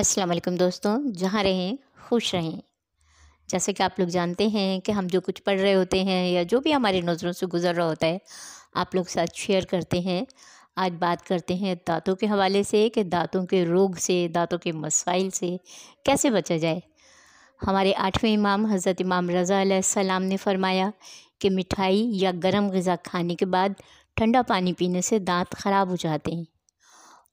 अस्सलाम वालेकुम दोस्तों जहाँ रहें खुश रहें जैसे कि आप लोग जानते हैं कि हम जो कुछ पढ़ रहे होते हैं या जो भी हमारी नज़रों से गुजर रहा होता है आप लोग साथ शेयर करते हैं आज बात करते हैं दांतों के हवाले से कि दांतों के रोग से दांतों के मसाइल से कैसे बचा जाए हमारे आठवें इमाम हज़रत इमाम रज़ा सलाम ने फरमाया कि मिठाई या गर्म गज़ा खाने के बाद ठंडा पानी पीने से दांत ख़राब हो जाते हैं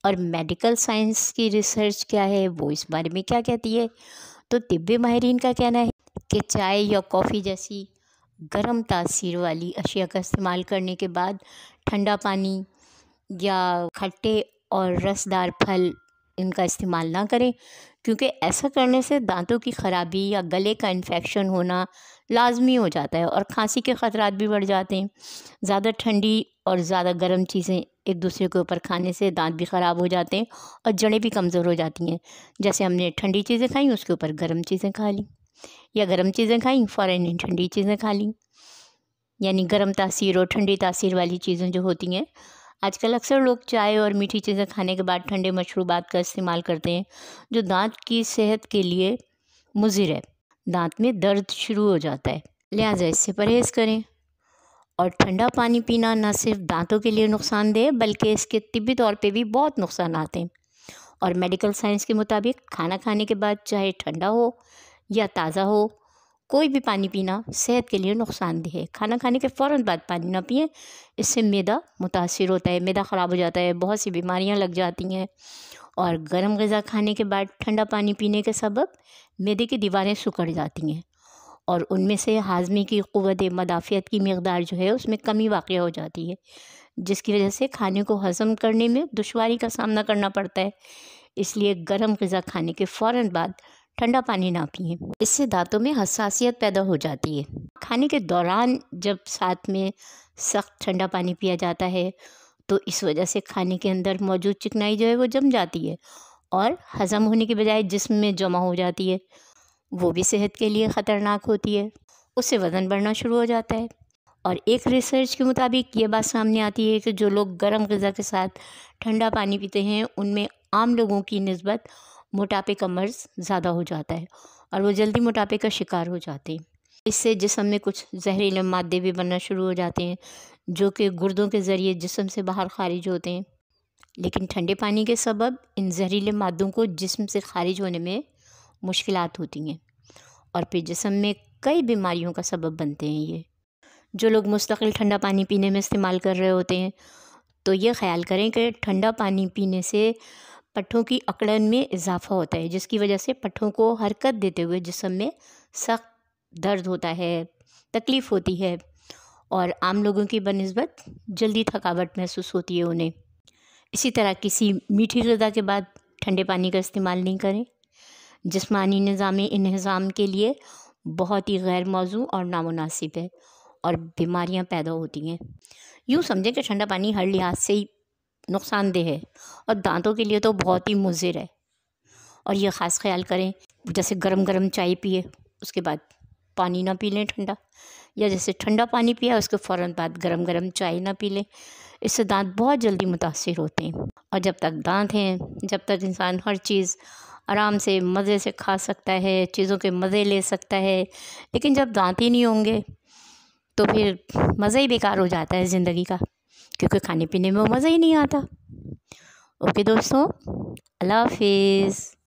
और मेडिकल साइंस की रिसर्च क्या है वो इस बारे में क्या कहती है तो तिब्बी माहरीन का कहना है कि चाय या कॉफ़ी जैसी गर्म तासीर वाली अशिया का इस्तेमाल करने के बाद ठंडा पानी या खट्टे और रसदार फल इनका इस्तेमाल ना करें क्योंकि ऐसा करने से दांतों की ख़राबी या गले का इन्फेक्शन होना लाजमी हो जाता है और खांसी के ख़तरा भी बढ़ जाते हैं ज़्यादा ठंडी और ज़्यादा गर्म चीज़ें एक दूसरे के ऊपर खाने से दांत भी ख़राब हो जाते हैं और जड़ें भी कमज़ोर हो जाती हैं जैसे हमने ठंडी चीज़ें खाई उसके ऊपर गर्म चीज़ें खा ली या गर्म चीज़ें खाई फ़ौरन ठंडी चीज़ें खा ली यानी गर्म तासीर और ठंडी तासीर वाली चीज़ें जो होती हैं आजकल अक्सर लोग चाय और मीठी चीज़ें खाने के बाद ठंडे मशरूबात का इस्तेमाल करते हैं जो दांत की सेहत के लिए मुजिर है दांत में दर्द शुरू हो जाता है लिहाजा इससे परहेज़ करें और ठंडा पानी पीना न सिर्फ दांतों के लिए नुकसानदेह बल्कि इसके तबी तौर पर भी बहुत नुकसान आते हैं और मेडिकल साइंस के मुताबिक खाना खाने के बाद चाहे ठंडा हो या ताज़ा हो कोई भी पानी पीना सेहत के लिए नुकसानदेह है खाना खाने के फ़ौर बाद पानी ना पिए इससे मैदा मुतासर होता है मैदा ख़राब हो जाता है बहुत सी बीमारियाँ लग जाती हैं और गर्म गज़ा खाने के बाद ठंडा पानी पीने के सबब मैदे की दीवारें सुखड़ जाती हैं और उनमें से हाजमे की क़वत मदाफ़ियत की मकदार जो है उसमें कमी वाक़ हो जाती है जिसकी वजह से खाने को हज़म करने में दुशारी का सामना करना पड़ता है इसलिए गर्म गज़ा खाने के फ़ौर बाद ठंडा पानी ना पिए इससे दांतों में हसासियत पैदा हो जाती है खाने के दौरान जब साथ में सख्त ठंडा पानी पिया जाता है तो इस वजह से खाने के अंदर मौजूद चिकनाई जो है वो जम जाती है और हज़म होने के बजाय जिसम में जमा हो जाती है वो भी सेहत के लिए ख़तरनाक होती है उससे वज़न बढ़ना शुरू हो जाता है और एक रिसर्च के मुताबिक ये बात सामने आती है कि जो लोग गर्म गज़ा के साथ ठंडा पानी पीते हैं उनमें आम लोगों की नस्बत मोटापे का मर्ज़ ज़्यादा हो जाता है और वो जल्दी मोटापे का शिकार हो जाते हैं इससे जिसम में कुछ जहरीले मादे भी बनना शुरू हो जाते हैं जो कि गुर्दों के ज़रिए जिसम से बाहर खारिज होते हैं लेकिन ठंडे पानी के सबब इन जहरीले मादों को जिसम से खारिज होने में मुश्किल होती हैं और फिर जिसम में कई बीमारियों का सबब बनते हैं ये जो लोग मुस्तकिल ठंडा पानी पीने में इस्तेमाल कर रहे होते हैं तो ये ख्याल करें कि ठंडा पानी पीने से पट्ठों की अकड़न में इजाफा होता है जिसकी वजह से पट्ठों को हरकत देते हुए जिसम में सख्त दर्द होता है तकलीफ़ होती है और आम लोगों की बनस्बत जल्दी थकावट महसूस होती है उन्हें इसी तरह किसी मीठी गज़ा के बाद ठंडे पानी का इस्तेमाल नहीं करें जिसमानी निज़ाम इन्हज़ाम के लिए बहुत ही गैर मौजू और नामुनासिब है और बीमारियां पैदा होती हैं यूँ समझें कि ठंडा पानी हर लिहाज से ही नुकसानदेह है और दांतों के लिए तो बहुत ही मुजिर है और ये ख़ास ख्याल करें जैसे गर्म गर्म चाय पिए उसके बाद पानी ना पी लें ठंडा या जैसे ठंडा पानी पिया उसके फ़ौर बाद गर्म गर्म चाय ना पी लें इससे दांत बहुत जल्दी मुतासर होते हैं और जब तक दांत हैं जब तक इंसान हर चीज़ आराम से मज़े से खा सकता है चीज़ों के मज़े ले सकता है लेकिन जब दांत ही नहीं होंगे तो फिर मज़ा ही बेकार हो जाता है ज़िंदगी का क्योंकि खाने पीने में मज़ा ही नहीं आता ओके दोस्तों अल्लाह हाफिज़